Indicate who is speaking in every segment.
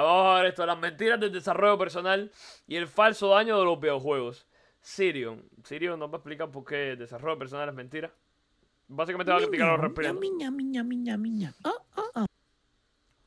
Speaker 1: Vamos a ver esto, las mentiras del desarrollo personal y el falso daño de los videojuegos. Sirion, Sirion nos va a explicar por qué desarrollo personal es mentira. Básicamente va a explicar a los respirantes.
Speaker 2: miña, miña, miña, miña. Oh, oh,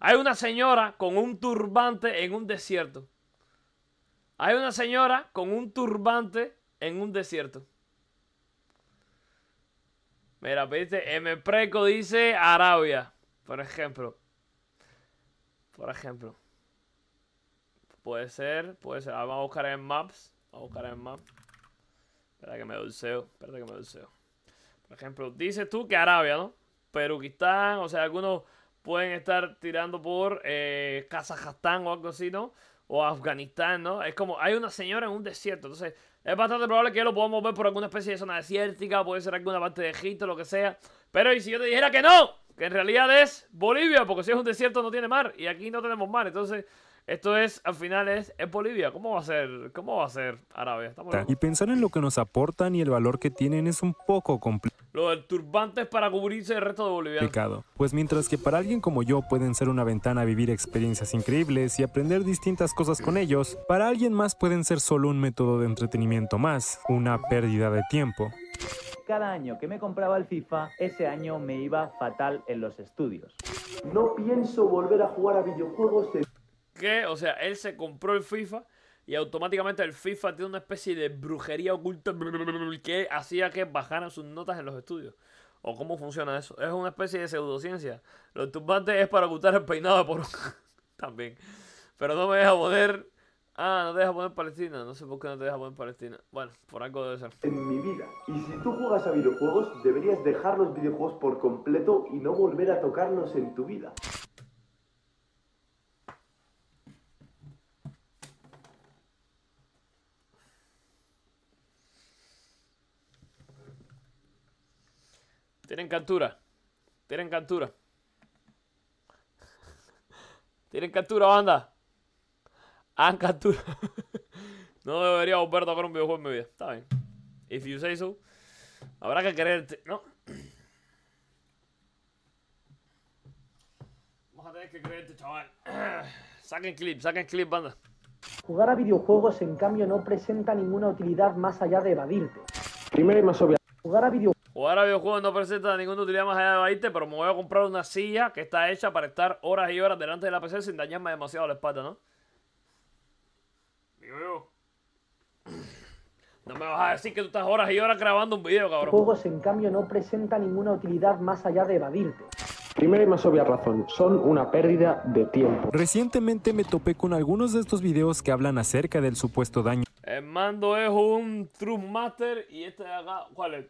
Speaker 1: Hay una señora con un turbante en un desierto. Hay una señora con un turbante en un desierto. Mira, pediste, M. Preco dice Arabia, por ejemplo. Por ejemplo. Puede ser, puede ser. vamos a buscar en Maps. Vamos a buscar en Maps. Espera que me dulceo, espera que me dulceo. Por ejemplo, dices tú que Arabia, ¿no? Peruquistán, o sea, algunos pueden estar tirando por eh, Kazajstán o algo así, ¿no? O Afganistán, ¿no? Es como, hay una señora en un desierto, entonces es bastante probable que lo podamos ver por alguna especie de zona desértica, puede ser alguna parte de Egipto, lo que sea. Pero y si yo te dijera que no, que en realidad es Bolivia, porque si es un desierto no tiene mar, y aquí no tenemos mar, entonces esto es, al final, es, es, Bolivia. ¿Cómo va a ser? ¿Cómo va a ser Arabia? Estamos y
Speaker 3: pensar en lo que nos aportan y el valor que tienen es un poco complicado.
Speaker 1: Lo del turbante es para cubrirse el resto de Bolivia. Pecado.
Speaker 3: Pues mientras que para alguien como yo pueden ser una ventana a vivir experiencias increíbles y aprender distintas cosas con ellos, para alguien más pueden ser solo un método de entretenimiento más, una pérdida de tiempo.
Speaker 2: Cada año que me compraba el FIFA, ese año me iba fatal en los estudios. No pienso volver a jugar a videojuegos de
Speaker 1: que, o sea, él se compró el FIFA y automáticamente el FIFA tiene una especie de brujería oculta que hacía que bajaran sus notas en los estudios. ¿O cómo funciona eso? Es una especie de pseudociencia. Los turbantes es para ocultar el peinado por... También. Pero no me deja poner... Ah, no te deja poner Palestina. No sé por qué no te deja poner Palestina. Bueno, por algo debe ser. En mi vida. Y si tú juegas a videojuegos, deberías dejar los videojuegos por completo y no volver a tocarnos en tu vida. Tienen captura. Tienen captura. Tienen captura, banda. Han captura. no debería volver a tocar un videojuego en mi vida. Está bien. If you say so. Habrá que quererte, ¿no? Vamos a tener que creerte, este chaval. saquen clip, saquen clip, banda. Jugar a videojuegos, en cambio, no presenta ninguna utilidad más allá de evadirte. Primero y más obvio Jugar a videojuegos. O ahora videojuegos no presenta ninguna utilidad más allá de evadirte pero me voy a comprar una silla que está hecha para estar horas y horas delante de la PC sin dañarme demasiado la espalda, ¿no? Digo yo. No me vas a decir que tú estás horas y horas grabando un video, cabrón. Juegos,
Speaker 2: en cambio, no presenta ninguna utilidad más allá de evadirte.
Speaker 1: Primera y más obvia razón, son una pérdida de
Speaker 3: tiempo. Recientemente me topé con algunos de estos videos que hablan acerca del supuesto daño. El
Speaker 1: mando es un True Master y este de ¿cuál es?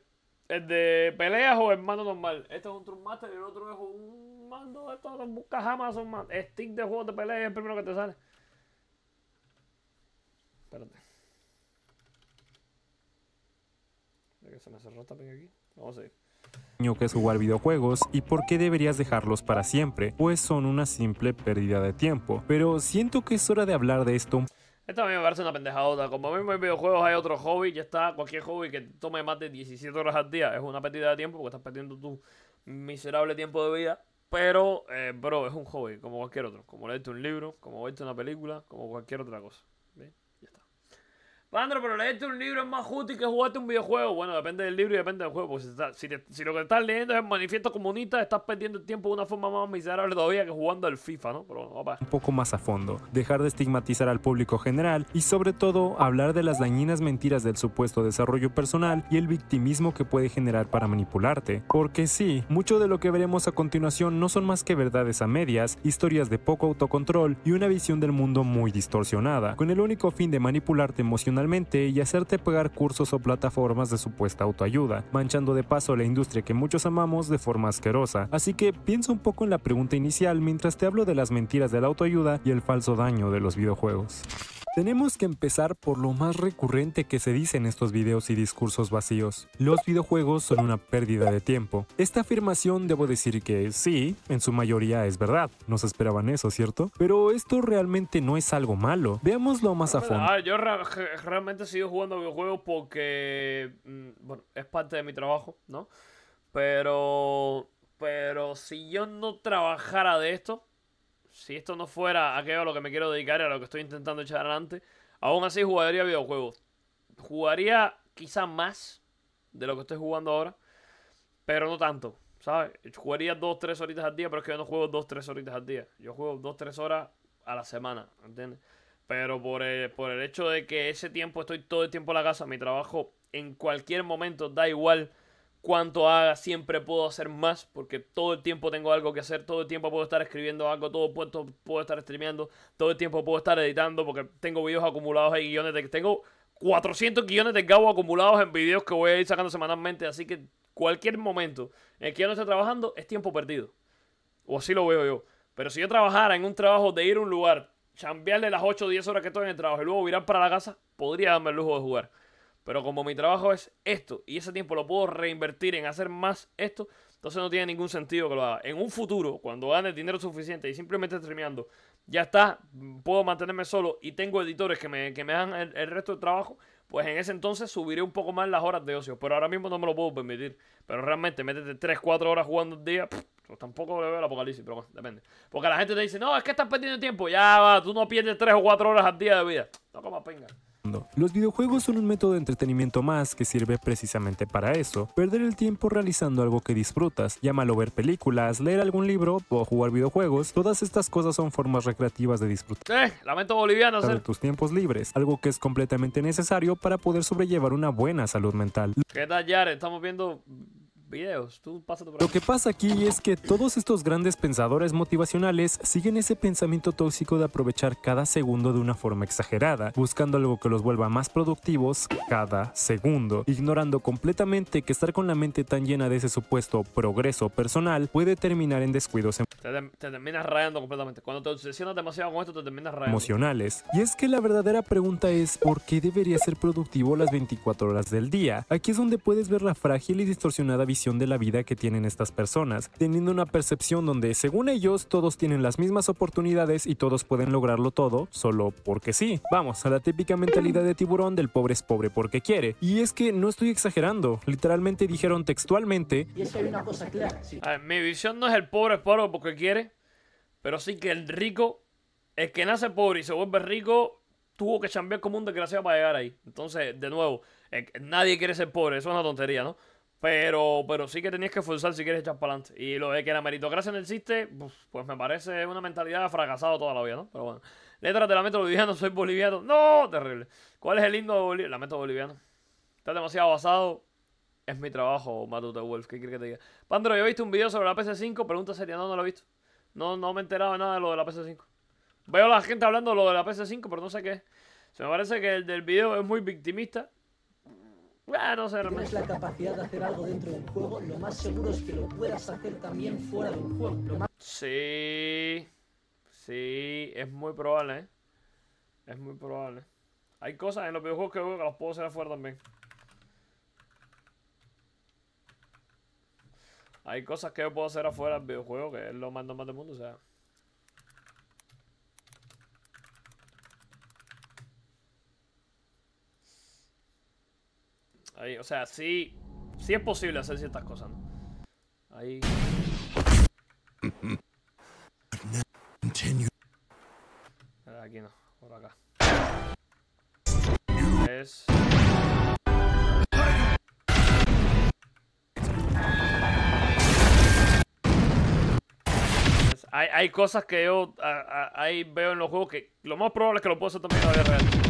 Speaker 1: El de peleas o el mando normal. Este es un True Master y el otro es un mando de todos. Busca Amazon, man. Stick de juego de peleas es el primero que te sale. Espérate. que se me hace rota aquí. Vamos a ir
Speaker 3: que es jugar videojuegos y por qué deberías dejarlos para siempre, pues son una simple pérdida de tiempo. Pero siento que es hora de hablar de esto
Speaker 1: esto a mí me parece una pendejada Como mismo en videojuegos hay otro hobby, ya está. Cualquier hobby que tome más de 17 horas al día es una pérdida de tiempo porque estás perdiendo tu miserable tiempo de vida. Pero, eh, bro, es un hobby, como cualquier otro. Como leerte un libro, como verte una película, como cualquier otra cosa. Pandro, pero leerte un libro es más útil que jugarte un videojuego. Bueno, depende del libro y depende del juego. Porque si, lo que estás leyendo es el manifiesto comunista, estás perdiendo el tiempo de una forma más miserable todavía que jugando al FIFA, ¿no?
Speaker 3: Pero Un poco más a fondo, dejar de estigmatizar al público general y sobre todo hablar de las dañinas mentiras del supuesto desarrollo personal y el victimismo que puede generar para manipularte. Porque sí, mucho de lo que veremos a continuación no son más que verdades a medias, historias de poco autocontrol y una visión del mundo muy distorsionada, con el único fin de manipularte emocionalmente y hacerte pagar cursos o plataformas de supuesta autoayuda, manchando de paso la industria que muchos amamos de forma asquerosa. Así que piensa un poco en la pregunta inicial mientras te hablo de las mentiras de la autoayuda y el falso daño de los videojuegos. Tenemos que empezar por lo más recurrente que se dice en estos videos y discursos vacíos. Los videojuegos son una pérdida de tiempo. Esta afirmación debo decir que sí, en su mayoría es verdad. No se esperaban eso, ¿cierto? Pero esto realmente no es algo malo. Veámoslo más a fondo. Ah, yo
Speaker 1: realmente sigo jugando videojuegos porque mm, bueno, es parte de mi trabajo, ¿no? Pero pero si yo no trabajara de esto, si esto no fuera aquello a lo que me quiero dedicar y a lo que estoy intentando echar adelante, aún así jugaría videojuegos. Jugaría quizá más de lo que estoy jugando ahora, pero no tanto, ¿sabes? Jugaría dos, tres horitas al día, pero es que yo no juego dos, tres horitas al día. Yo juego 2-3 horas a la semana, ¿entiendes? Pero por el, por el hecho de que ese tiempo estoy todo el tiempo en la casa, mi trabajo en cualquier momento da igual cuanto haga siempre puedo hacer más porque todo el tiempo tengo algo que hacer, todo el tiempo puedo estar escribiendo algo, todo el tiempo puedo estar streameando, todo el tiempo puedo estar editando porque tengo videos acumulados, y guiones de que tengo
Speaker 2: 400
Speaker 1: guiones de Gabo acumulados en videos que voy a ir sacando semanalmente, así que cualquier momento en el que yo no esté trabajando es tiempo perdido. O así lo veo yo. Pero si yo trabajara en un trabajo de ir a un lugar, chambearle las 8 o 10 horas que estoy en el trabajo y luego virar para la casa, podría darme el lujo de jugar. Pero como mi trabajo es esto y ese tiempo lo puedo reinvertir en hacer más esto, entonces no tiene ningún sentido que lo haga. En un futuro, cuando gane dinero suficiente y simplemente streameando, ya está, puedo mantenerme solo y tengo editores que me, que me dan el, resto del trabajo, pues en ese entonces subiré un poco más las horas de ocio. Pero ahora mismo no me lo puedo permitir. Pero realmente, métete 3, 4 horas jugando al día. pues tampoco le veo el apocalipsis, pero bueno, depende. Porque la gente te dice, no, es que estás perdiendo tiempo. Ya va, tú no pierdes 3 o 4 horas al día de vida. No como pinga.
Speaker 3: Los videojuegos son un método de entretenimiento más que sirve precisamente para eso, perder el tiempo realizando algo que disfrutas, llámalo ver películas, leer algún libro o jugar videojuegos, todas estas cosas son formas recreativas de disfrutar.
Speaker 1: Eh, lamento boliviano,
Speaker 3: tus tiempos libres, algo que es completamente necesario para poder sobrellevar una buena salud mental.
Speaker 1: ¿Qué tal, Yar? Estamos viendo
Speaker 3: lo que pasa aquí es que todos estos grandes pensadores motivacionales siguen ese pensamiento tóxico de aprovechar cada segundo de una forma exagerada, buscando algo que los vuelva más productivos cada segundo, ignorando completamente que estar con la mente tan llena de ese supuesto progreso personal puede terminar en descuidos
Speaker 1: Emocionales.
Speaker 3: Y es que la verdadera pregunta es, ¿por qué debería ser productivo las 24 horas del día? Aquí es donde puedes ver la frágil y distorsionada visión de la vida que tienen estas personas, teniendo una percepción donde, según ellos, todos tienen las mismas oportunidades y todos pueden lograrlo todo solo porque sí. Vamos, a la típica mentalidad de tiburón del pobre es pobre porque quiere. Y es que no estoy exagerando, literalmente dijeron textualmente... Y
Speaker 1: hay una cosa clara. mi visión no es el pobre es pobre porque quiere, pero sí que el rico, el que nace pobre y se vuelve rico, tuvo que chambear como un desgraciado para llegar ahí. Entonces, de nuevo, eh, nadie quiere ser pobre, eso es una tontería, ¿no? Pero, pero sí que tenías que forzar si quieres echar para adelante. Y lo de que la meritocracia no existe, pues me parece una mentalidad fracasada toda la vida, ¿no? Pero bueno. Letras de la Metro Boliviano, soy boliviano. ¡No! Terrible. ¿Cuál es el lindo de la Lamento Boliviano. Está demasiado basado. Es mi trabajo, Matute Wolf. ¿Qué quieres que te diga? Pandro, yo he visto un video sobre la PC5. Pregunta seria. No, no lo he visto. No, no me he enterado nada de lo de la PC5. Veo a la gente hablando de lo de la ps 5 pero no sé qué Se me parece que el del video es muy victimista bueno, ah, si tienes la capacidad de hacer algo dentro de un juego, lo más seguro es que lo puedas hacer también fuera de un juego. Lo más... Sí. Sí, es muy probable, ¿eh? Es muy probable. Hay cosas en los videojuegos que puedo hacer afuera también. Hay cosas que yo puedo hacer afuera del videojuego, que es lo más normal del mundo, o sea. o sea, sí, sí es posible hacer ciertas cosas, Ahí. Ah, aquí no, por acá. Es... Hay, cosas que yo veo en los juegos que lo más probable es que lo puedo hacer también en la vida real.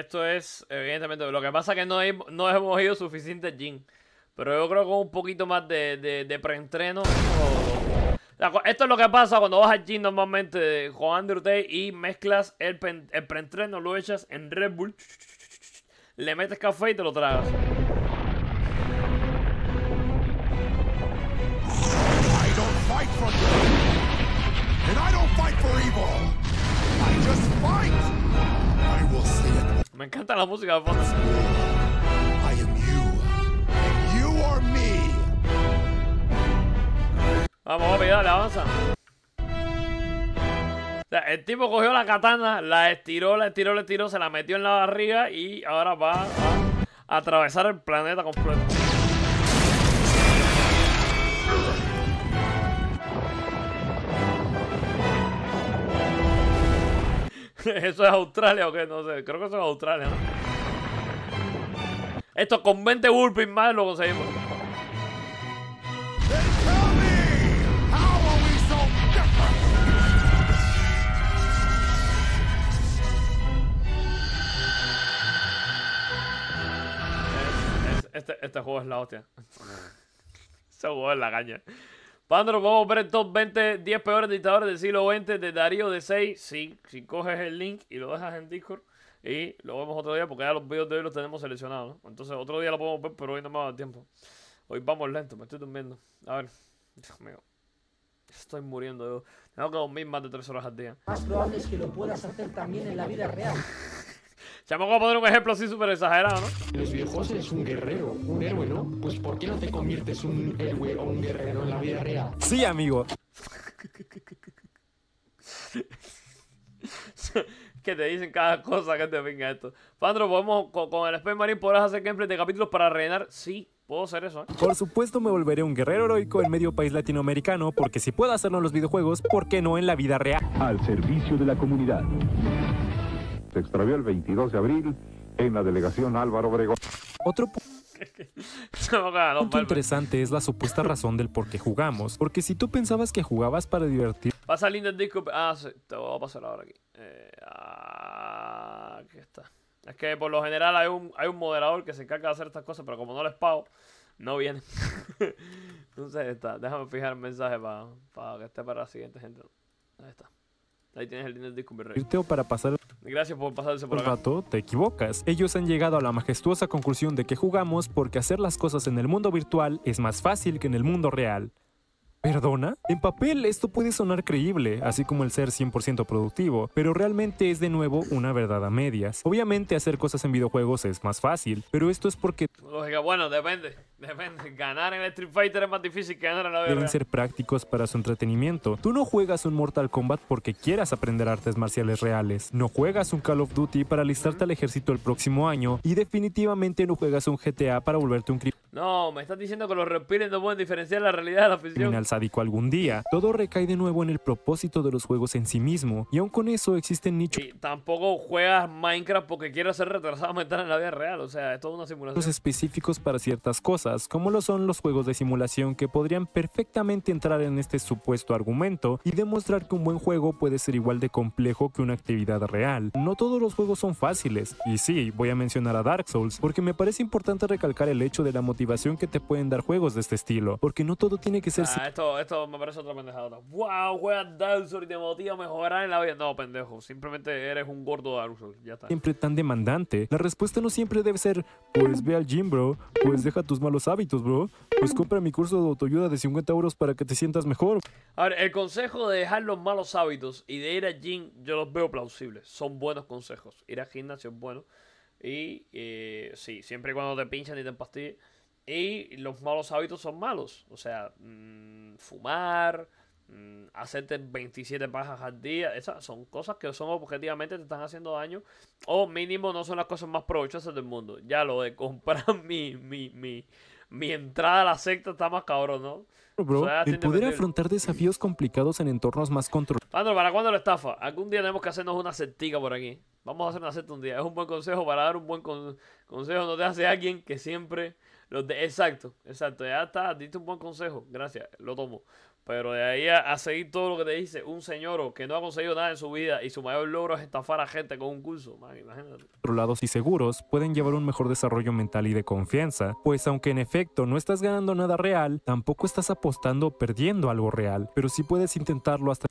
Speaker 1: Esto es, evidentemente, lo que pasa es que no, no hemos ido suficiente Jin Pero yo creo que con un poquito más de, de, de preentreno. Esto es lo que pasa cuando vas al gym normalmente con Andrew y mezclas el, el preentreno, lo echas en Red Bull, le metes café y te lo tragas.
Speaker 2: I just fight. I will me encanta la música de fondo. you.
Speaker 1: Vamos, a dale, avanza. el tipo cogió la katana, la estiró, la estiró, la estiró, se la metió en la barriga y ahora va a atravesar el planeta completo. ¿Eso es Australia o qué? No sé. Creo que eso es Australia, ¿no? Esto con 20 burpees más lo conseguimos. Este, este, juego es la hostia. Este juego es la caña. Pandro, vamos a ver el top 20, 10 peores dictadores del siglo XX de Darío de 6. Sí, si coges el link y lo dejas en Discord. Y lo vemos otro día porque ya los videos de hoy los tenemos seleccionados. Entonces otro día lo podemos ver, pero hoy no me va a dar tiempo. Hoy vamos lento, me estoy durmiendo. A ver, Dios mío. Estoy muriendo, Tengo que dormir más de 3 horas al día. Más probable es que lo puedas hacer también en la vida real. Ya me voy a poner un ejemplo así súper
Speaker 3: exagerado, ¿no? Los videojuegos es un guerrero, un héroe, ¿no? Pues ¿por qué no te conviertes un héroe o un guerrero en la vida real? Sí, amigo.
Speaker 1: que te dicen cada cosa que te venga esto. Pandro, ¿podemos con, el Space Marine podrás hacer gameplay de capítulos para rellenar? Sí, puedo hacer eso, ¿eh?
Speaker 3: Por supuesto me volveré un guerrero heroico en medio país latinoamericano, porque si puedo hacerlo en los videojuegos, ¿por qué no en la vida real? Al servicio de la comunidad. Se extravió el 22 de abril en la delegación Álvaro Obregón. Otro punto interesante es la supuesta razón del por qué jugamos. Porque si tú pensabas que jugabas para divertir...
Speaker 1: Pasa el disco... Ah, Te voy a pasar ahora aquí. Eh, ah, aquí está. Es que por lo general hay un, hay un moderador que se encarga de hacer estas cosas, pero como no les pago, no viene. Entonces, está. déjame fijar el mensaje para que esté para la siguiente gente. Ahí está. Ahí tienes el dinero de Copyright. para pasar. Gracias por pasarse por un rato,
Speaker 3: te equivocas. Ellos han llegado a la majestuosa conclusión de que jugamos porque hacer las cosas en el mundo virtual es más fácil que en el mundo real. ¿Perdona? En papel esto puede sonar creíble, así como el ser 100% productivo, pero realmente es de nuevo una verdad a medias. Obviamente hacer cosas en videojuegos es más fácil, pero esto es porque...
Speaker 1: Lógica, bueno, depende ganar en el Street Fighter es más difícil que ganar en la vida. Deben ser
Speaker 3: prácticos para su entretenimiento. Tú no juegas un Mortal Kombat porque quieras aprender artes marciales reales. No juegas un Call of Duty para alistarte al ejército el próximo año. Y definitivamente no juegas un GTA para volverte un criminal.
Speaker 1: No, me estás diciendo que los respires no pueden diferenciar la realidad de la ficción. Criminal
Speaker 3: sádico algún día. Todo recae de nuevo en el propósito de los juegos en sí mismo. Y aun con eso existen nichos. Y
Speaker 1: tampoco juegas Minecraft porque quieras ser retrasado mental en la vida real. O sea, es toda una simulación.
Speaker 3: específicos para ciertas cosas como lo son los juegos de simulación que podrían perfectamente entrar en este supuesto argumento y demostrar que un buen juego puede ser igual de complejo que una actividad real. No todos los juegos son fáciles, y sí, voy a mencionar a Dark Souls, porque me parece importante recalcar el hecho de la motivación que te pueden dar juegos de este estilo, porque no todo tiene que ser... Ah,
Speaker 1: esto, me parece otra pendejada. ¡Wow! juega Dark Souls te motiva a mejorar en la vida. No, pendejo, simplemente eres un gordo Dark Souls, ya está. Siempre
Speaker 3: tan demandante. La respuesta no siempre debe ser, pues ve al gym, bro, pues deja tus malos los hábitos, bro. Pues compra mi curso de autoayuda de 50 euros para que te sientas mejor.
Speaker 1: A ver, el consejo de dejar los malos hábitos y de ir al gym, yo los veo plausibles. Son buenos consejos. Ir al gimnasio es bueno. Y eh, sí, siempre y cuando te pinchan y te empastillen. Y los malos hábitos son malos. O sea, mm, fumar Mm, hacerte 27 bajas al día, esas son cosas que son objetivamente te están haciendo daño, o mínimo no son las cosas más provechosas del mundo. Ya lo de comprar mi, mi, mi, entrada a la secta está más cabrón, ¿no? el poder afrontar
Speaker 3: desafíos complicados en entornos más controlados.
Speaker 1: ¿para cuándo la estafa? Algún día tenemos que hacernos una sectica por aquí. Vamos a hacer una secta un día. Es un buen consejo para dar un buen consejo. No te hace alguien que siempre... lo de... Exacto, exacto. Ya está, diste un buen consejo. Gracias, lo tomo. Pero de ahí a, seguir todo lo que te dice un señor que no ha conseguido nada en su vida y su mayor logro es estafar a gente con un curso, imagínate.
Speaker 3: Controlados y seguros pueden llevar un mejor desarrollo mental y de confianza, pues aunque en efecto no estás ganando nada real, tampoco estás apostando perdiendo algo real, pero sí puedes intentarlo hasta...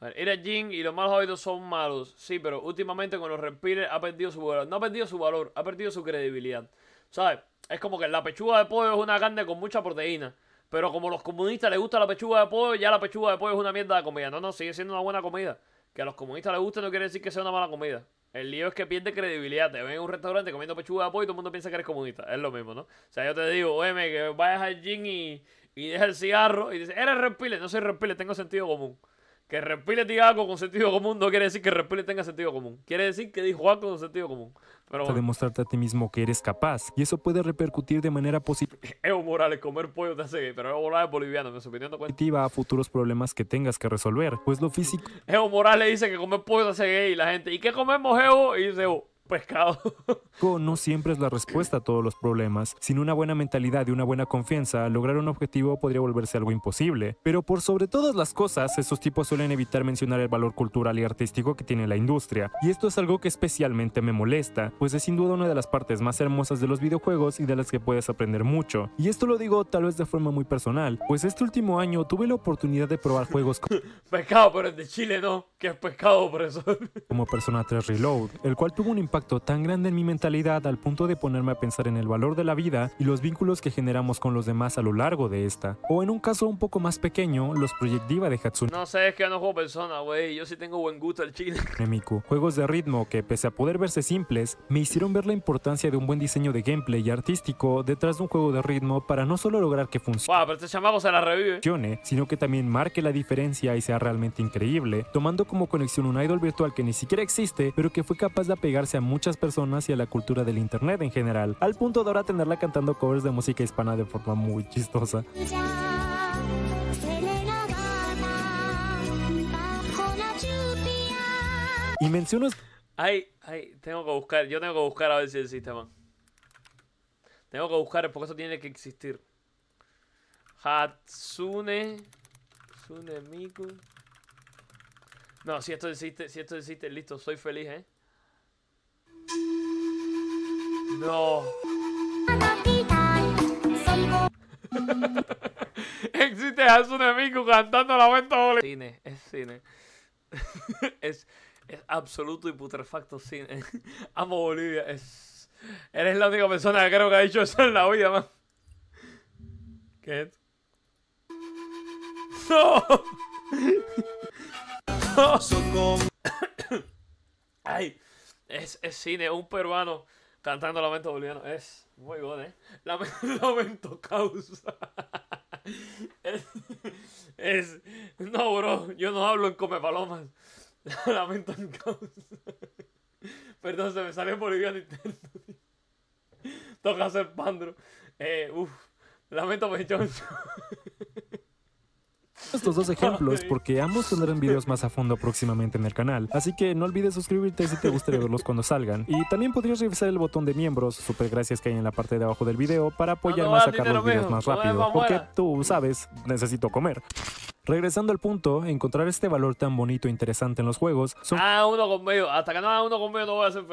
Speaker 1: A ver, y los malos hábitos son malos, sí, pero últimamente con los respires ha perdido su valor. No ha perdido su valor, ha perdido su credibilidad. ¿Sabes? Es como que la pechuga de pollo es una carne con mucha proteína pero como a los comunistas les gusta la pechuga de pollo, ya la pechuga de pollo es una mierda de comida. No, no, sigue siendo una buena comida. Que a los comunistas les guste no quiere decir que sea una mala comida. El lío es que pierde credibilidad. Te ven en un restaurante comiendo pechuga de pollo y todo el mundo piensa que eres comunista. Es lo mismo, ¿no? O sea, yo te digo, oye, que vayas al gin y, y el cigarro y dices, eres repile. No soy repile, tengo sentido común. Que respire diga algo con sentido común no quiere decir que respire tenga sentido común. Quiere decir que dijo algo con sentido común. Pero bueno.
Speaker 3: demostrarte a ti mismo que eres capaz y eso puede repercutir de manera positiva.
Speaker 1: Evo Morales, comer pollo te hace gay, pero Evo Morales es boliviano, me estoy
Speaker 3: cuenta. a futuros problemas que tengas que resolver, pues lo físico.
Speaker 1: Evo Morales dice que comer pollo te hace gay y la gente, ¿y qué comemos, Evo? Y dice oh, pescado.
Speaker 3: no siempre es la respuesta a todos los problemas. Sin una buena mentalidad y una buena confianza, lograr un objetivo podría volverse algo imposible. Pero por sobre todas las cosas, esos tipos suelen evitar mencionar el valor cultural y artístico que tiene la industria. Y esto es algo que especialmente me molesta, pues es sin duda una de las partes más hermosas de los videojuegos y de las que puedes aprender mucho. Y esto lo digo tal vez de forma muy personal, pues este último año tuve la oportunidad de probar juegos
Speaker 1: pescado, pero el de Chile no, que es pescado
Speaker 3: por eso. como Persona 3 Reload, el cual tuvo un impacto tan grande en mi mentalidad al punto de ponerme a pensar en el valor de la vida y los vínculos que generamos con los demás a lo largo de esta. O en un caso un poco más pequeño, los proyectiva de Hatsune.
Speaker 1: No sé, es que no juego persona, güey. Yo sí tengo buen gusto al chile.
Speaker 3: Juegos de ritmo que, pese a poder verse simples, me hicieron ver la importancia de un buen diseño de gameplay y artístico detrás de un juego de ritmo para no solo lograr que funcione, este la sino que también marque la diferencia y sea realmente increíble, tomando como conexión un idol virtual que ni siquiera existe, pero que fue capaz de apegarse a muchas personas y a la cultura del internet en general, al punto de ahora tenerla cantando covers de música hispana de forma muy chistosa. Y mencionas...
Speaker 1: Ay, ay, tengo que buscar, yo tengo que buscar a ver si el sistema. Tengo que buscar porque eso tiene que existir. Hatsune No, si esto existe, si esto existe, listo, soy feliz, eh. No. Existe un Miku cantando la vuelta Es Cine, es cine. es, absoluto y putrefacto cine. Amo Bolivia. eres la única persona que creo que ha dicho eso en la vida, man. ¿Qué es?
Speaker 2: ¡No! ¡No!
Speaker 1: ¡Ay! Es, es cine, un peruano cantando Lamento Boliviano. Es muy bueno, ¿eh? Lamento, causa. Es, No, bro, yo no hablo en Come Palomas. Lamento causa. Perdón, se me salió en boliviano interno. Toca hacer pandro. Eh, uff. Lamento pechoncho
Speaker 3: estos dos ejemplos porque ambos tendrán videos más a fondo próximamente en el canal, así que no olvides suscribirte si te gustaría verlos cuando salgan. Y también podrías revisar el botón de miembros, super gracias que hay en la parte de abajo del video para apoyar a sacar los videos más rápido, porque tú sabes, necesito comer. Regresando al punto, encontrar este valor tan bonito e interesante en los juegos son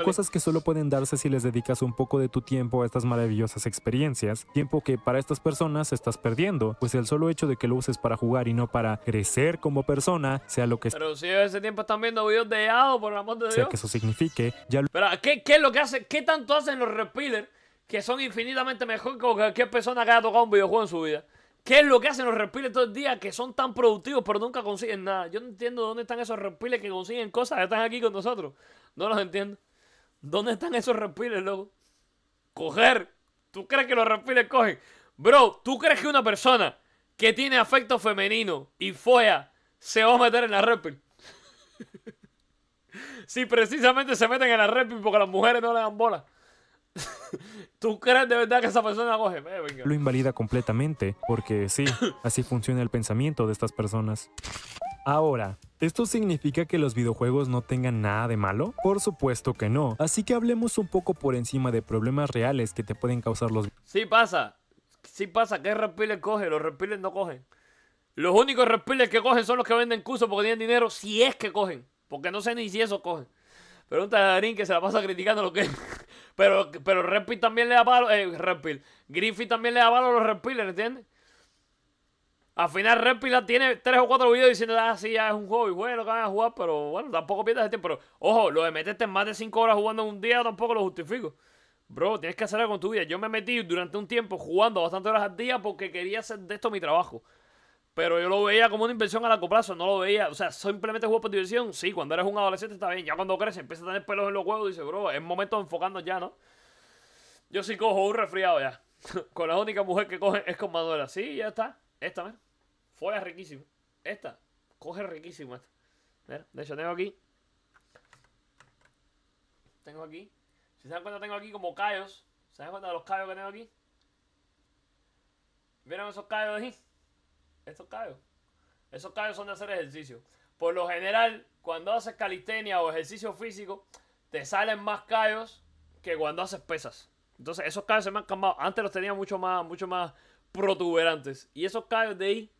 Speaker 3: cosas que solo pueden darse si les dedicas un poco de tu tiempo a estas maravillosas experiencias, tiempo que para estas personas estás perdiendo, pues el solo hecho de que lo uses para jugar y no para crecer como persona, sea lo que Pero
Speaker 1: si ese tiempo están viendo videos de Yao, por el amor de Dios. Sea que eso
Speaker 3: signifique, ya lo...
Speaker 1: Pero, ¿qué, es lo que hace? ¿Qué tanto hacen los repeater que son infinitamente mejor que cualquier persona que haya tocado un videojuego en su vida? ¿Qué es lo que hacen los respiles todo el día que son tan productivos pero nunca consiguen nada? Yo no entiendo dónde están esos respiles que consiguen cosas están aquí con nosotros. No los entiendo. ¿Dónde están esos respiles, loco? Coger. ¿Tú crees que los respiles cogen? Bro, ¿tú crees que una persona que tiene afecto femenino y folla se va a meter en la respir? si precisamente se meten en la reptil porque las mujeres no le dan bola. ¿Tú crees de verdad que esa persona coge? Lo
Speaker 3: invalida completamente, porque sí, así funciona el pensamiento de estas personas. Ahora, ¿esto significa que los videojuegos no tengan nada de malo? Por supuesto que no, así que hablemos un poco por encima de problemas reales que te pueden causar los...
Speaker 1: Sí pasa, sí pasa, ¿qué reptiles coge? Los repiles no cogen. Los únicos repiles que cogen son los que venden cursos porque tienen dinero, si es que cogen, porque no sé ni si eso cogen. Pregunta a Darín que se la pasa criticando lo que... Pero, pero Redpill también le da palo. Eh, Pill Griffith también le da palo a los Redpillers, ¿entiendes? Al final la tiene tres o cuatro videos diciendo, ah, ya es un juego y bueno, que van a jugar, pero bueno, tampoco pierdas el tiempo. Pero ojo, lo de meterte más de cinco horas jugando en un día tampoco lo justifico. Bro, tienes que hacer algo con tu vida. Yo me metí durante un tiempo jugando bastantes horas al día porque quería hacer de esto mi trabajo. Pero yo lo veía como una inversión a largo plazo, no lo veía. O sea, simplemente juego por diversión. Sí, cuando eres un adolescente está bien. Ya cuando creces, empieza a tener pelos en los huevos, dice, bro, es momento de enfocarnos ya, ¿no? Yo sí cojo un resfriado ya. con la única mujer que coge es con madura Sí, ya está. Esta, ¿ves? Fue riquísimo. Esta. Coge riquísimo esta. de hecho tengo aquí. Tengo aquí. Si se dan cuenta, tengo aquí como callos. ¿Se dan cuenta de los callos que tengo aquí? ¿Vieron esos callos de aquí? Estos callos. Esos callos son de hacer ejercicio. Por lo general, cuando haces calistenia o ejercicio físico, te salen más callos que cuando haces pesas. Entonces, esos callos se me han cambiado. Antes los tenía mucho más, mucho más protuberantes. Y esos callos de ahí,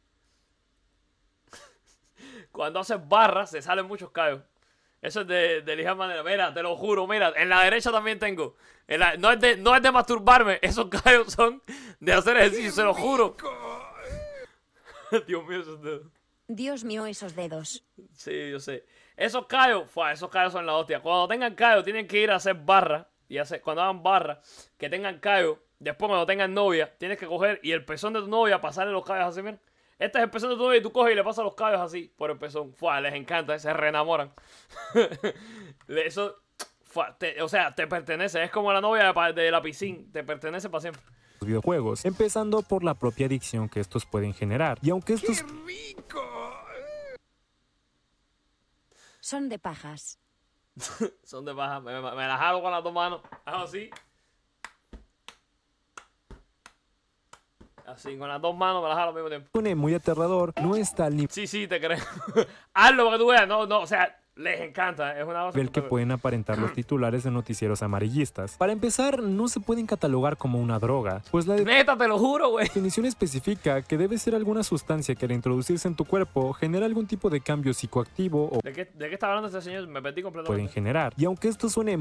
Speaker 1: cuando haces barras, se salen muchos callos. Eso es de, de manera. Mira, te lo juro, mira, en la derecha también tengo. no, es de, no es de masturbarme, esos callos son de hacer ejercicio, se lo juro. Dios mío, esos dedos.
Speaker 2: Dios mío, esos dedos.
Speaker 1: Sí, yo sé. Esos callos, fue, esos callos son la hostia. Cuando tengan callos, tienen que ir a hacer barra. Y hacer, cuando hagan barra, que tengan callos. Después, cuando tengan novia, tienes que coger y el pezón de tu novia pasarle los callos así, mira. Este es el pezón de tu novia y tú coges y le pasas los callos así por el pezón. les encanta, se reenamoran. Eso, o sea, te pertenece. Es como la novia de la piscina, te pertenece para siempre
Speaker 3: videojuegos, empezando por la propia adicción que estos pueden generar. Y aunque estos...
Speaker 2: Son de pajas.
Speaker 1: Son de pajas. Me, las hago con las dos manos. así. Así, con las dos manos me las hago al mismo tiempo.
Speaker 3: Pone muy aterrador, no está ni... Sí, sí, te creo.
Speaker 1: Hazlo para que tú veas. No, no, o sea, les encanta, es una voz El que pueden
Speaker 3: aparentar los titulares de noticieros amarillistas. Para empezar, no se pueden catalogar como una droga, pues la Neta, te lo juro, definición específica que debe ser alguna sustancia que al introducirse en tu cuerpo genera algún tipo de cambio psicoactivo o... ¿De
Speaker 1: qué, está hablando este señor? Me perdí completamente. Pueden
Speaker 3: generar. Y aunque esto suene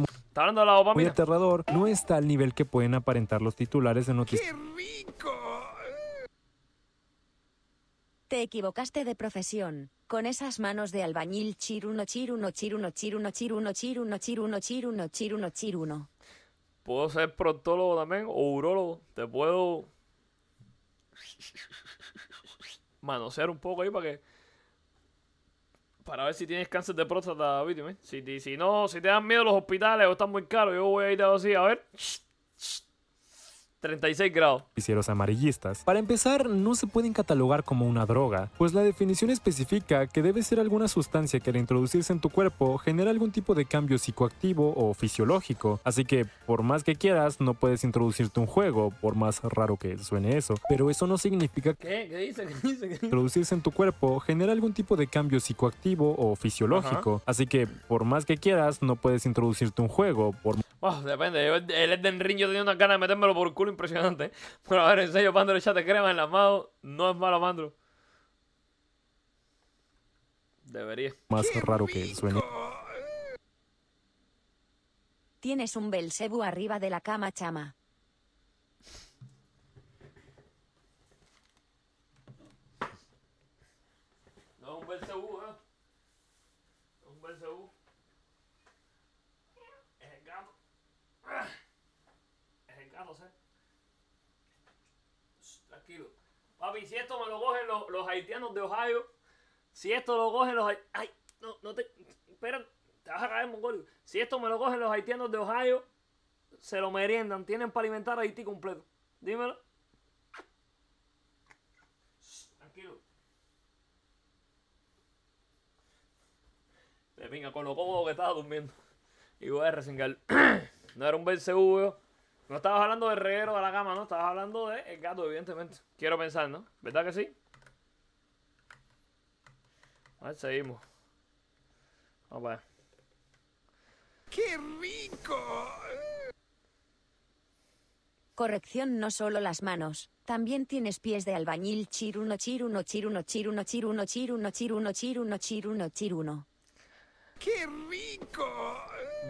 Speaker 3: aterrador, no está al nivel que pueden aparentar los titulares de noticieros
Speaker 2: ¡Qué rico! Te equivocaste de profesión. Con esas manos de albañil chiruno chiruno chiruno chiruno chiruno chiruno chiruno chiruno chiruno chiruno.
Speaker 1: Puedo ser proctólogo también o urólogo. Te puedo manosear un poco ahí para que para ver si tienes cáncer de próstata, ¿eh? Si, si no, si te dan miedo los hospitales o están muy caros, yo voy a ir así, a ver. 36 grados.
Speaker 3: Noticieros amarillistas. Para empezar, no se pueden catalogar como una droga, pues la definición especifica que debe ser alguna sustancia que al introducirse en tu cuerpo genera algún tipo de cambio psicoactivo o fisiológico. Así que, por más que quieras, no puedes introducirte un juego, por más raro que suene eso. Pero eso no significa que...
Speaker 1: ¿Qué dice? ¿Qué dice?
Speaker 3: introducirse en tu cuerpo genera algún tipo de cambio psicoactivo o fisiológico. Así que, por más que quieras, no puedes introducirte un juego, por más...
Speaker 1: Bueno, oh, depende. el Edden Ring yo tenía una ganas de metérmelo por el culo impresionante. Pero a ver, en serio, Pandro, echate crema en la mano No es malo, Pandro. Debería.
Speaker 3: Más raro que el sueño.
Speaker 2: Tienes un Belzebu arriba de la cama, chama.
Speaker 1: si esto me lo cogen los, haitianos de Ohio, si esto lo cogen los Ay, no, no te. Espera, te vas a caer, Si esto me lo cogen los haitianos de Ohio, se lo meriendan. Tienen para alimentar a Haití completo. Dímelo. Tranquilo. De venga con lo cómodo que estaba durmiendo. Y voy a resingar. No era un seguro. No estabas hablando de reguero de la gama, ¿no? Estabas hablando de de gato, evidentemente. Quiero pensar, ¿no? ¿Verdad que sí? A ver, seguimos. Vamos a
Speaker 3: ¡Qué rico!
Speaker 2: Corrección no solo las manos, también tienes pies de albañil chiruno chiruno chiruno chiruno chiruno chiruno chiruno chiruno chiruno chiruno. ¡Qué
Speaker 3: rico!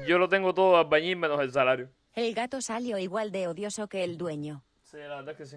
Speaker 1: Yo lo tengo todo albañil menos el salario.
Speaker 2: El gato salió igual de odioso que el dueño. Sí,
Speaker 1: la verdad que sí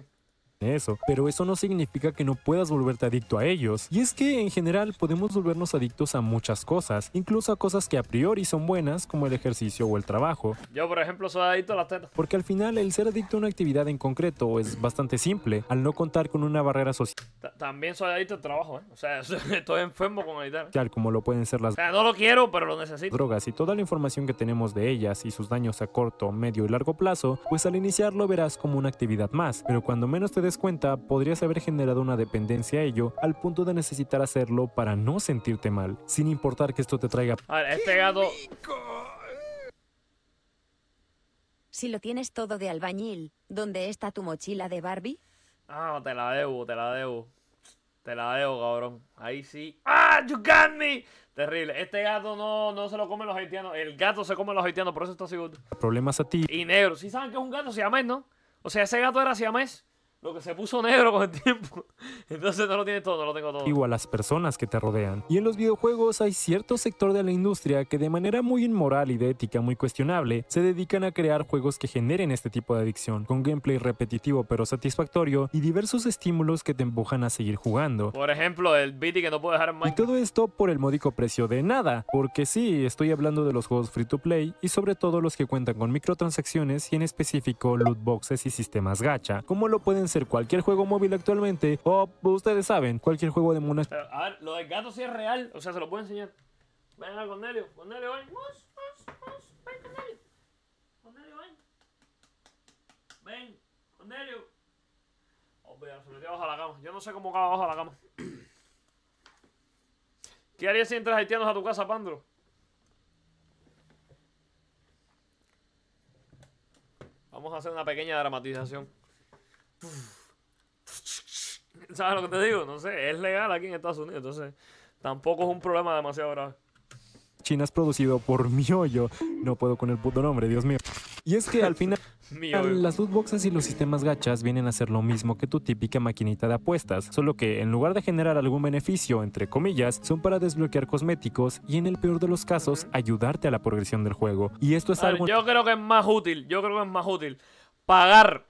Speaker 3: eso, pero eso no significa que no puedas volverte adicto a ellos. Y es que en general podemos volvernos adictos a muchas cosas, incluso a cosas que a priori son buenas como el ejercicio o el trabajo.
Speaker 1: Yo por ejemplo soy adicto a la teta.
Speaker 3: Porque al final el ser adicto a una actividad en concreto es bastante simple, al no contar con una barrera social.
Speaker 1: También soy adicto al trabajo, ¿eh? o sea, estoy enfermo con editar. ¿eh?
Speaker 3: Tal como lo pueden ser las...
Speaker 1: no lo quiero, pero lo
Speaker 3: necesito. Drogas y toda la información que tenemos de ellas y sus daños a corto, medio y largo plazo, pues al iniciarlo verás como una actividad más, pero cuando menos te te des cuenta, podrías haber generado una dependencia a ello al punto de necesitar hacerlo para no sentirte mal, sin importar que esto te traiga...
Speaker 1: A ver,
Speaker 2: Si lo tienes todo de albañil, ¿dónde está tu mochila de Barbie?
Speaker 1: Ah, te la debo, te la debo. Te la debo, cabrón. Ahí sí. ¡Ah! ¡You got me! Terrible. Este gato no, no se lo comen los haitianos. El gato se come los haitianos, por eso está seguro.
Speaker 3: Problemas a ti.
Speaker 1: Y negro. Si ¿Sí saben que es un gato siamés, ¿no? O sea, ese gato era siamés. Lo que se puso negro con el tiempo. Entonces no lo
Speaker 3: tiene todo, no lo tengo todo. Igual las personas que te rodean. Y en los videojuegos hay cierto sector de la industria que de manera muy inmoral y de ética muy cuestionable se dedican a crear juegos que generen este tipo de adicción, con gameplay repetitivo pero satisfactorio y diversos estímulos que te empujan a seguir jugando.
Speaker 1: Por ejemplo, el BT que no puedo dejar en
Speaker 3: Y todo esto por el módico precio de nada, porque sí, estoy hablando de los juegos free to play y sobre todo los que cuentan con microtransacciones y en específico loot boxes y sistemas gacha, como lo pueden ser cualquier juego móvil actualmente o ustedes saben, cualquier juego de monas. a
Speaker 1: ver, lo del gato sí es real, o sea, se lo puedo enseñar. Venga, Cornelio, Cornelio, ven. Mus, Ven, Cornelio. Cornelio, ven. Ven, Cornelio. se metió abajo a la cama. Yo no sé cómo cae abajo a la cama. ¿Qué harías si entras haitianos a tu casa, Pandro? Vamos a hacer una pequeña dramatización. ¿Sabes lo que te digo? No sé, es legal aquí en Estados Unidos, entonces tampoco es un problema demasiado grave.
Speaker 3: China es producido por hoyo No puedo con el puto nombre, Dios mío. Y es que al final las lootboxes y los sistemas gachas vienen a ser lo mismo que tu típica maquinita de apuestas, solo que en lugar de generar algún beneficio, entre comillas, son para desbloquear cosméticos y en el peor de los casos ayudarte a la progresión del juego. Y esto es algo...
Speaker 1: Yo creo que es más útil, yo creo que es más útil pagar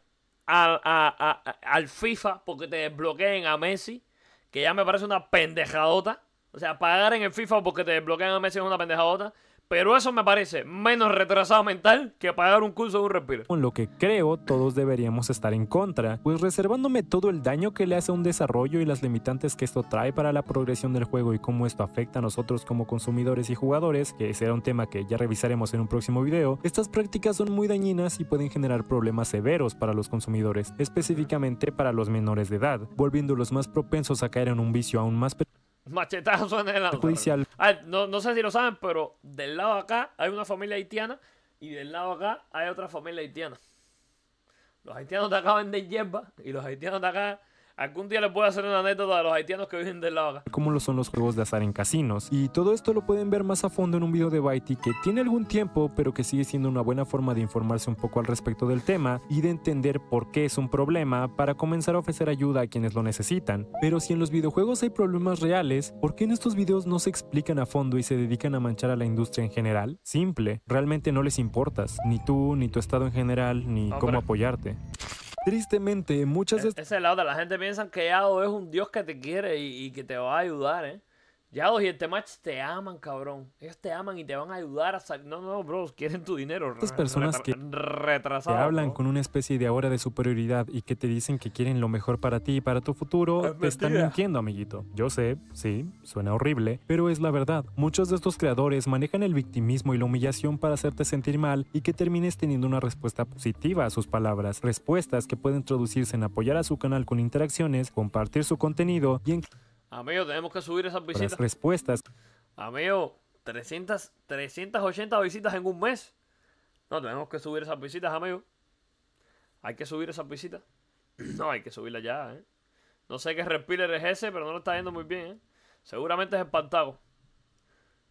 Speaker 1: al FIFA porque te desbloqueen a Messi, que ya me parece una pendejadota. O sea, pagar en el FIFA porque te desbloquean a Messi es una pendejadota. Pero eso me parece menos retrasado mental que pagar un curso de un respiro.
Speaker 3: Con lo que creo todos deberíamos estar en contra, pues reservándome todo el daño que le hace a un desarrollo y las limitantes que esto trae para la progresión del juego y cómo esto afecta a nosotros como consumidores y jugadores, que será un tema que ya revisaremos en un próximo video, estas prácticas son muy dañinas y pueden generar problemas severos para los consumidores, específicamente para los menores de edad, volviéndolos más propensos a caer en un vicio aún más
Speaker 1: Machetazo en el ah, no, no sé si lo saben, pero del lado acá hay una familia haitiana y del lado acá hay otra familia haitiana. Los haitianos de acá venden hierba y los haitianos de acá Algún día les voy hacer una anécdota a los haitianos que viven de la
Speaker 3: ¿Cómo Como lo son los juegos de azar en casinos. Y todo esto lo pueden ver más a fondo en un video de Baiti que tiene algún tiempo, pero que sigue siendo una buena forma de informarse un poco al respecto del tema y de entender por qué es un problema para comenzar a ofrecer ayuda a quienes lo necesitan. Pero si en los videojuegos hay problemas reales, ¿por qué en estos videos no se explican a fondo y se dedican a manchar a la industria en general? Simple, realmente no les importas, ni tú, ni tu estado en general, ni cómo apoyarte. Tristemente, muchas... E-,
Speaker 1: ese lado, la gente piensa que Yao es un Dios que te quiere y que te va a ayudar, ¿eh? Ya y el match te aman, cabrón. Ellos te aman y te van a ayudar a salir. No, no, bros, quieren tu dinero. Estas personas que te hablan
Speaker 3: con una especie de ahora de superioridad y que te dicen que quieren lo mejor para ti y para tu futuro, te están mintiendo, amiguito. Yo sé, sí, suena horrible, pero es la verdad. Muchos de estos creadores manejan el victimismo y la humillación para hacerte sentir mal y que termines teniendo una respuesta positiva a sus palabras. Respuestas que pueden traducirse en apoyar a su canal con interacciones, compartir su contenido y en...
Speaker 1: Amigo, tenemos que subir esas visitas.
Speaker 3: respuestas.
Speaker 1: Amigo, 300, 380 visitas en un mes. No, tenemos que subir esas visitas, amigo. Hay que subir esas visitas. No, hay que subirla ya, ¿eh? No sé qué respira es ese, pero no lo está yendo muy bien, eh. Seguramente es espantado.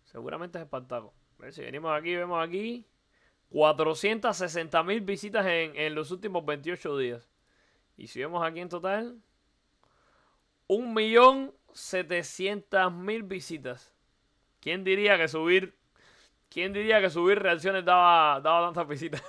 Speaker 1: Seguramente es espantado. A ver si venimos aquí, vemos aquí. 460 mil visitas en, en, los últimos 28 días. Y si vemos aquí en total, un millón mil visitas. ¿Quién diría que subir... ¿Quién diría que subir reacciones daba, daba tantas visitas?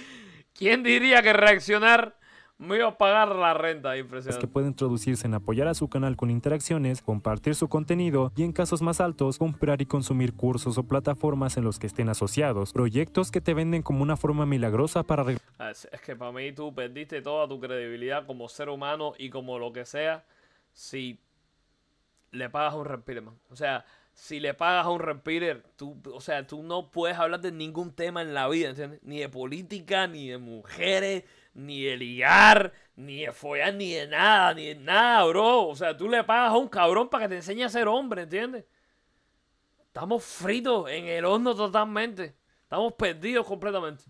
Speaker 1: ¿Quién diría que reaccionar me iba a pagar la renta, impresionante. Es que
Speaker 3: puede introducirse en apoyar a su canal con interacciones, compartir su contenido y en casos más altos, comprar y consumir cursos o plataformas en los que estén asociados. Proyectos que te venden como una forma milagrosa para... Ah,
Speaker 1: es que para mí tú perdiste toda tu credibilidad como ser humano y como lo que sea si le pagas a un Respirer, O sea, si le pagas a un repeater tú, o sea, tú no puedes hablar de ningún tema en la vida, ¿entiendes? Ni de política, ni de mujeres, ni de liar ni de follar, ni de nada, ni de nada, bro. O sea, tú le pagas a un cabrón para que te enseñe a ser hombre, ¿entiendes? Estamos fritos en el horno totalmente. Estamos perdidos completamente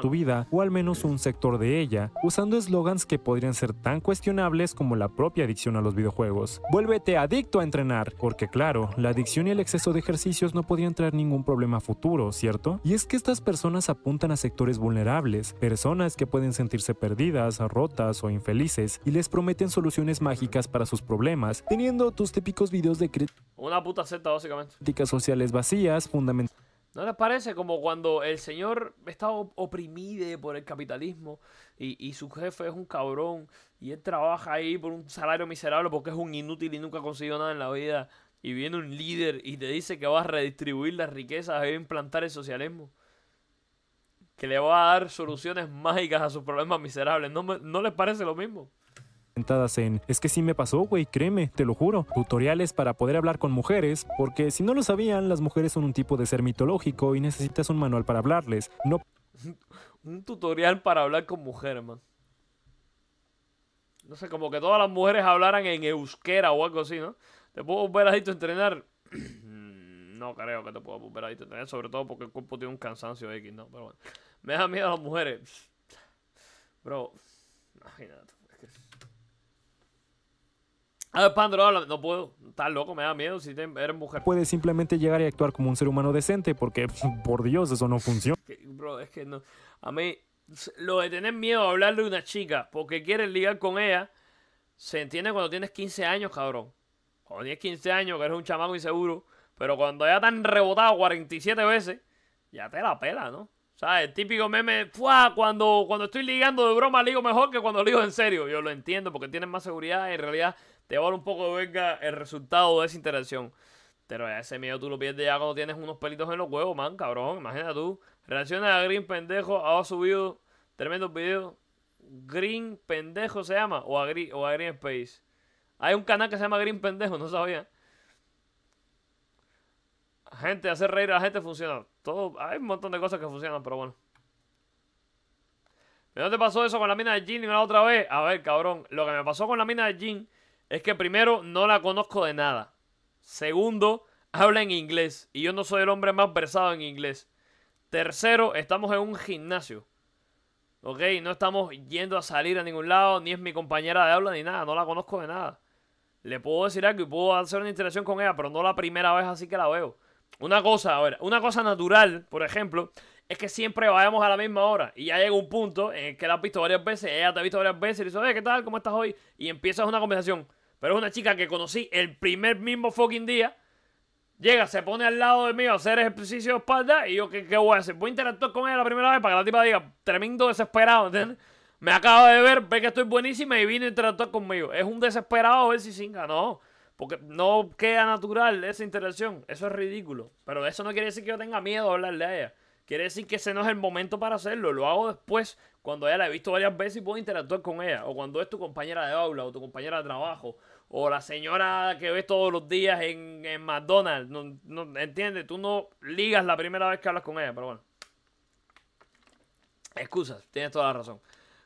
Speaker 3: tu vida, o al menos un sector de ella, usando eslogans que podrían ser tan cuestionables como la propia adicción a los videojuegos. Vuélvete adicto a entrenar, porque claro, la adicción y el exceso de ejercicios no podrían traer ningún problema futuro, ¿cierto? Y es que estas personas apuntan a sectores vulnerables, personas que pueden sentirse perdidas, rotas o infelices, y les prometen soluciones mágicas para sus problemas, teniendo tus típicos videos de
Speaker 1: Una puta seta, básicamente.
Speaker 3: sociales vacías, fundamentales
Speaker 1: ¿No les parece como cuando el señor está oprimido por el capitalismo y, su jefe es un cabrón y él trabaja ahí por un salario miserable porque es un inútil y nunca consiguió nada en la vida y viene un líder y te dice que va a redistribuir las riquezas a e implantar el socialismo? Que le va a dar soluciones mágicas a sus problemas miserables. ¿No, no les parece lo mismo?
Speaker 3: sentadas en, es que sí me pasó, güey, créeme, te lo juro, tutoriales para poder hablar con mujeres, porque si no lo sabían, las mujeres son un tipo de ser mitológico y necesitas un manual para hablarles, no...
Speaker 1: un tutorial para hablar con mujeres, man. No sé, como que todas las mujeres hablaran en euskera o algo así, ¿no? Te puedo volver a entrenar. no creo que te pueda volver a entrenar, sobre todo porque el cuerpo tiene un cansancio X, ¿no? Pero bueno, me da miedo a las mujeres. Bro, imagínate. Ah, no, puedo. Estás loco, me da miedo si eres mujer.
Speaker 3: Puedes simplemente llegar y actuar como un ser humano decente, porque, por Dios, eso no funciona.
Speaker 1: bro, es que no. A mí, lo de tener miedo a hablarle a una chica porque quieres ligar con ella, se entiende cuando tienes 15 años, cabrón. Cuando tienes 15 años, que eres un chamaco inseguro, pero cuando ya te han rebotado 47 veces, ya te la pela, ¿no? O sea, el típico meme, cuando, cuando estoy ligando de broma, ligo mejor que cuando ligo en serio. Yo lo entiendo porque tienes más seguridad en realidad te vale un poco de verga el resultado de esa interacción. Pero ese miedo tú lo pierdes ya cuando tienes unos pelitos en los huevos, man, cabrón. Imagina tú. Relaciones a Green Pendejo. Ha subido tremendo video, Green Pendejo se llama. O a, Green, o Space. Hay un canal que se llama Green Pendejo, no sabía. Gente, hacer reír a la gente funciona. Todo, hay un montón de cosas que funcionan, pero bueno. ¿No te pasó eso con la mina de Jean y una otra vez? A ver, cabrón. Lo que me pasó con la mina de Jean es que primero no la conozco de nada. Segundo, habla en inglés y yo no soy el hombre más versado en inglés. Tercero, estamos en un gimnasio. ¿Ok? No estamos yendo a salir a ningún lado, ni es mi compañera de habla ni nada, no la conozco de nada. Le puedo decir algo y puedo hacer una interacción con ella, pero no la primera vez así que la veo. Una cosa, a ver, una cosa natural, por ejemplo, es que siempre vayamos a la misma hora. Y ya llega un punto en el que la has visto varias veces, ella te ha visto varias veces, y dice, oye, ¿qué tal? ¿Cómo estás hoy? Y empiezas una conversación. Pero es una chica que conocí el primer mismo fucking día. Llega, se pone al lado de mí a hacer ejercicio de espalda. Y yo, ¿qué, qué voy a hacer? Voy a interactuar con ella la primera vez para que la tipa diga, tremendo desesperado, ¿entiendes? Me acaba de ver, ve que estoy buenísima y vino a interactuar conmigo. Es un desesperado a ver si singa no. Porque no queda natural esa interacción. Eso es ridículo. Pero eso no quiere decir que yo tenga miedo a hablarle a ella. Quiere decir que ese no es el momento para hacerlo. Lo hago después, cuando ella la he visto varias veces y puedo interactuar con ella. O cuando es tu compañera de aula o tu compañera de trabajo o la señora que ves todos los días en, McDonald's. No, no, ¿Entiendes? Tú no ligas la primera vez que hablas con ella, pero bueno. Excusas, tienes toda la razón.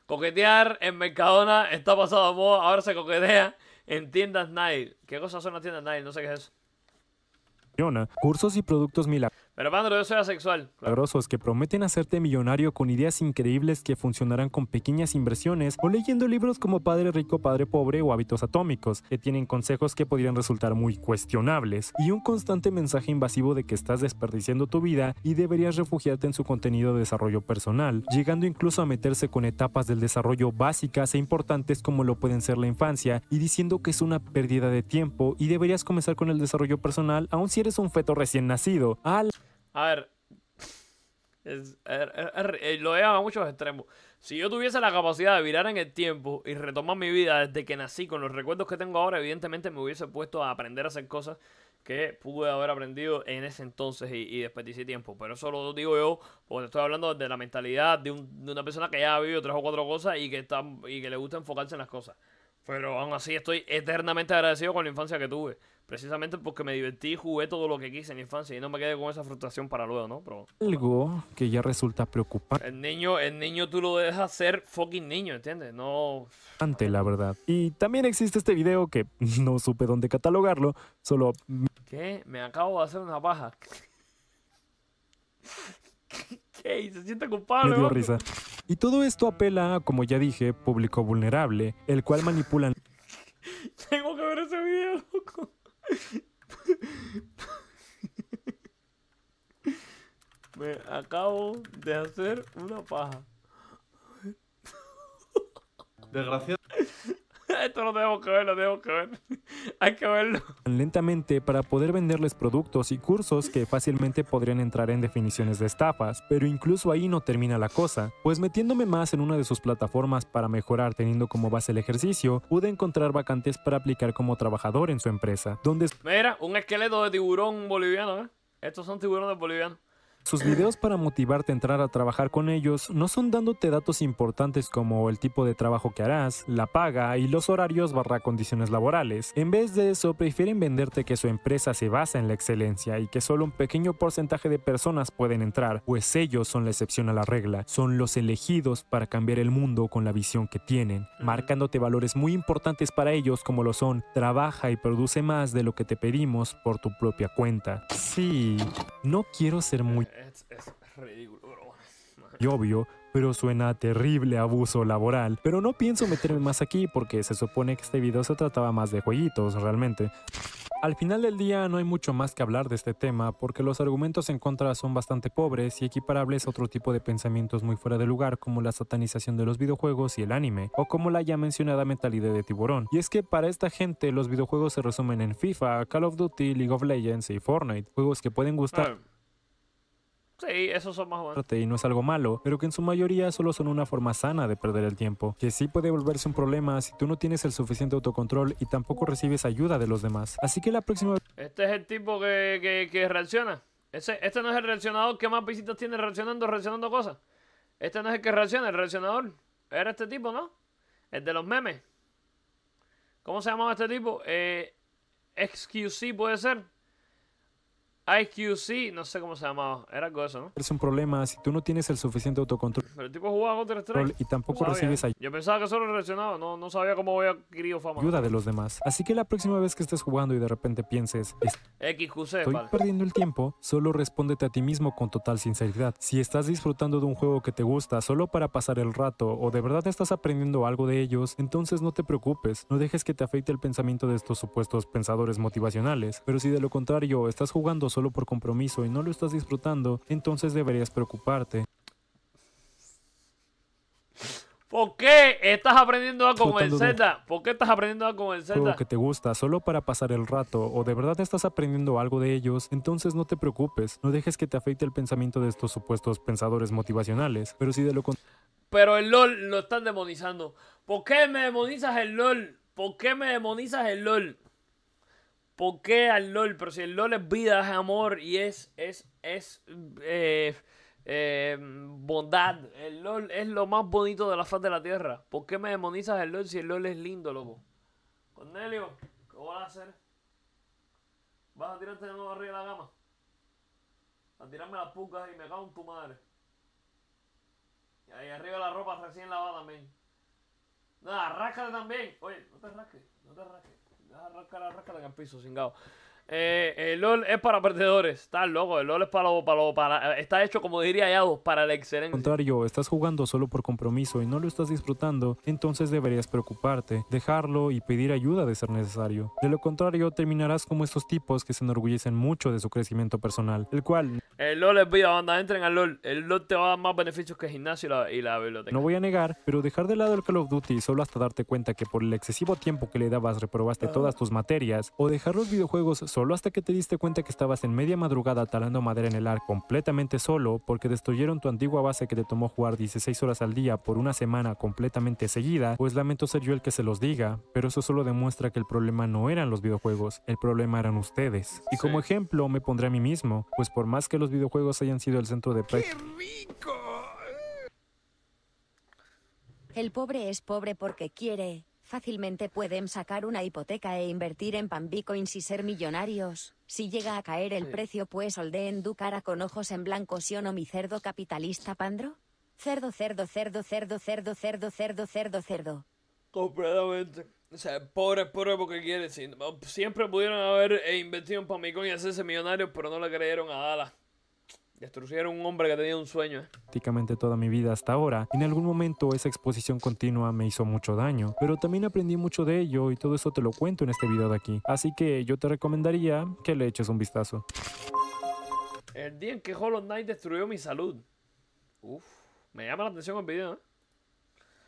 Speaker 1: Coquetear en Mercadona está pasado a moda, ahora se coquetea en tiendas Nile. ¿Qué cosas son las tiendas Nile? No sé qué es
Speaker 3: eso. Cursos y productos milagrosos.
Speaker 1: Pero Pandro, yo soy asexual.
Speaker 3: que prometen hacerte millonario con ideas increíbles que funcionarán con pequeñas inversiones o leyendo libros como Padre Rico, Padre Pobre o Hábitos Atómicos, que tienen consejos que podrían resultar muy cuestionables y un constante mensaje invasivo de que estás desperdiciando tu vida y deberías refugiarte en su contenido de desarrollo personal, llegando incluso a meterse con etapas del desarrollo básicas e importantes como lo pueden ser la infancia y diciendo que es una pérdida de tiempo y deberías comenzar con el desarrollo personal aun si eres un feto recién nacido. ¡Al
Speaker 1: a ver. Es, er, er, er, eh, he lo a muchos extremos. Si yo tuviese la capacidad de virar en el tiempo y retomar mi vida desde que nací con los recuerdos que tengo ahora, evidentemente me hubiese puesto a aprender a hacer cosas que pude haber aprendido en ese entonces y, desperdicié tiempo. Pero eso lo digo yo porque estoy hablando de la mentalidad de, una persona que ya ha vivido tres o cuatro cosas y que, y que le gusta enfocarse en las cosas. Pero aún así estoy eternamente agradecido con la infancia que tuve precisamente porque me divertí, jugué todo lo que quise en mi infancia y no me quedé con esa frustración para luego, ¿no? Pero,
Speaker 3: Algo que ya resulta preocupante. El
Speaker 1: niño, el niño tú lo dejas ser fucking niño, ¿entiendes? No...
Speaker 3: Ante la verdad. Y también existe este video que no supe dónde catalogarlo, solo...
Speaker 1: ¿Qué? Me acabo de hacer una paja. ¿Qué? Se siente culpable. Me dio risa.
Speaker 3: Y todo esto apela a, como ya dije, público vulnerable, el cual manipulan...
Speaker 1: Tengo que ver ese video, loco. Me acabo de hacer una paja.
Speaker 3: Desgraciado.
Speaker 1: Esto lo tenemos que ver, lo tenemos que ver.
Speaker 3: Hay que verlo. Lentamente para poder venderles productos y cursos que fácilmente podrían entrar en definiciones de estafas, pero incluso ahí no termina la cosa, pues metiéndome más en una de sus plataformas para mejorar teniendo como base el ejercicio, pude encontrar vacantes para aplicar como trabajador en su empresa, donde...
Speaker 1: Mira, un esqueleto de tiburón boliviano, ¿eh? Estos son tiburones bolivianos.
Speaker 3: Sus videos para motivarte a entrar a trabajar con ellos no son dándote datos importantes como el tipo de trabajo que harás, la paga y los horarios barra condiciones laborales. En vez de eso, prefieren venderte que su empresa se basa en la excelencia y que solo un pequeño porcentaje de personas pueden entrar, pues ellos son la excepción a la regla, son los elegidos para cambiar el mundo con la visión que tienen, marcándote valores muy importantes para ellos como lo son, trabaja y produce más de lo que te pedimos por tu propia cuenta. Sí, no quiero ser muy
Speaker 1: es, ridículo,
Speaker 3: Y obvio, pero suena terrible abuso laboral. Pero no pienso meterme más aquí porque se supone que este video se trataba más de jueguitos realmente. Al final del día no hay mucho más que hablar de este tema porque los argumentos en contra son bastante pobres y equiparables a otro tipo de pensamientos muy fuera de lugar como la satanización de los videojuegos y el anime, o como la ya mencionada mentalidad de tiburón. Y es que para esta gente los videojuegos se resumen en FIFA, Call of Duty, League of Legends y Fortnite, juegos que pueden gustar... Ah.
Speaker 1: Sí, esos son más fuerte
Speaker 3: Y no es algo malo, pero que en su mayoría solo son una forma sana de perder el tiempo, que sí puede volverse un problema si tú no tienes el suficiente autocontrol y tampoco recibes ayuda de los demás. Así que la próxima...
Speaker 1: Este es el tipo que, que, que reacciona. Ese, este no es el reaccionador que más visitas tiene reaccionando, reaccionando cosas. Este no es el que reacciona, el reaccionador. Era este tipo, ¿no? El de los memes. ¿Cómo se llamaba este tipo? Eh, XQC puede ser. IQC, no sé cómo se llamaba, era algo eso, ¿no?
Speaker 3: Es un problema si tú no tienes el suficiente autocontrol.
Speaker 1: Pero el tipo jugaba contra Strike. Y tampoco recibes ayuda. Yo pensaba que solo no, sabía cómo fama. Ayuda de los
Speaker 3: demás. Así que la próxima vez que estés jugando y de repente pienses,
Speaker 1: XQC, estoy
Speaker 3: perdiendo el tiempo, solo respóndete a ti mismo con total sinceridad. Si estás disfrutando de un juego que te gusta solo para pasar el rato o de verdad estás aprendiendo algo de ellos, entonces no te preocupes, no dejes que te afecte el pensamiento de estos supuestos pensadores motivacionales. Pero si de lo contrario estás jugando solo por compromiso y no lo estás disfrutando, entonces deberías preocuparte.
Speaker 1: ¿Por qué estás aprendiendo a con el Z? ¿Por qué estás aprendiendo a con el Z? que
Speaker 3: te gusta solo para pasar el rato o de verdad estás aprendiendo algo de ellos, entonces no te preocupes, no dejes que te afecte el pensamiento de estos supuestos pensadores motivacionales, pero si de lo contrario...
Speaker 1: Pero el LOL lo están demonizando. ¿Por qué me demonizas el LOL? ¿Por qué me demonizas el LOL? ¿Por qué al LOL? Pero si el LOL es vida, es amor y es, es, es eh, eh, bondad. El LOL es lo más bonito de la faz de la tierra. ¿Por qué me demonizas el LOL si el LOL es lindo, loco? Cornelio, ¿qué vas a hacer? ¿Vas a tirarte de nuevo arriba de la gama? A tirarme las pucas y me cago en tu madre. Y ahí arriba la ropa recién lavada también. Nada, ráscate también. Oye, no te rasques, no te rasques. Ah, la en el piso, eh, el LOL es para perdedores. Estás loco, el LOL es para para, Está hecho, como diría Yados, para la excelencia. Al
Speaker 3: contrario, estás jugando solo por compromiso y no lo estás disfrutando, entonces deberías preocuparte, dejarlo y pedir ayuda de ser necesario. De lo contrario, terminarás como estos tipos que se enorgullecen mucho de su crecimiento personal, el cual...
Speaker 1: El LOL es vida, banda. Entren al LOL. El LOL te va a dar más beneficios que el gimnasio y la, y la biblioteca. No voy a
Speaker 3: negar, pero dejar de lado el Call of Duty solo hasta darte cuenta que por el excesivo tiempo que le dabas reprobaste ah. todas tus materias o dejar los videojuegos solo solo hasta que te diste cuenta que estabas en media madrugada talando madera en el ar completamente solo porque destruyeron tu antigua base que te tomó jugar 16 horas al día por una semana completamente seguida, pues lamento ser yo el que se los diga, pero eso solo demuestra que el problema no eran los videojuegos, el problema eran ustedes. Y como ejemplo me pondré a mí mismo, pues por más que los videojuegos hayan sido el centro de... ¡Qué rico!
Speaker 2: El pobre es pobre porque quiere fácilmente pueden sacar una hipoteca e invertir en Pambicoins y ser millonarios. Si llega a caer el precio, pues tu cara con ojos en blanco, si o no, mi cerdo capitalista pandro. Cerdo, cerdo, cerdo, cerdo, cerdo, cerdo, cerdo, cerdo, cerdo.
Speaker 1: Completamente. O sea, pobre, pobre porque quiere. Siempre pudieron haber eh, invertido en Pambicoins y hacerse millonarios, pero no le creyeron a Ala. Destruyeron un hombre que tenía un sueño. Eh.
Speaker 3: Prácticamente toda mi vida hasta ahora. En algún momento esa exposición continua me hizo mucho daño, pero también aprendí mucho de ello y todo eso te lo cuento en este video de aquí. Así que yo te recomendaría que le eches un vistazo.
Speaker 1: El día en que Hollow Knight destruyó mi salud. Uf, me llama la atención el video, ¿eh?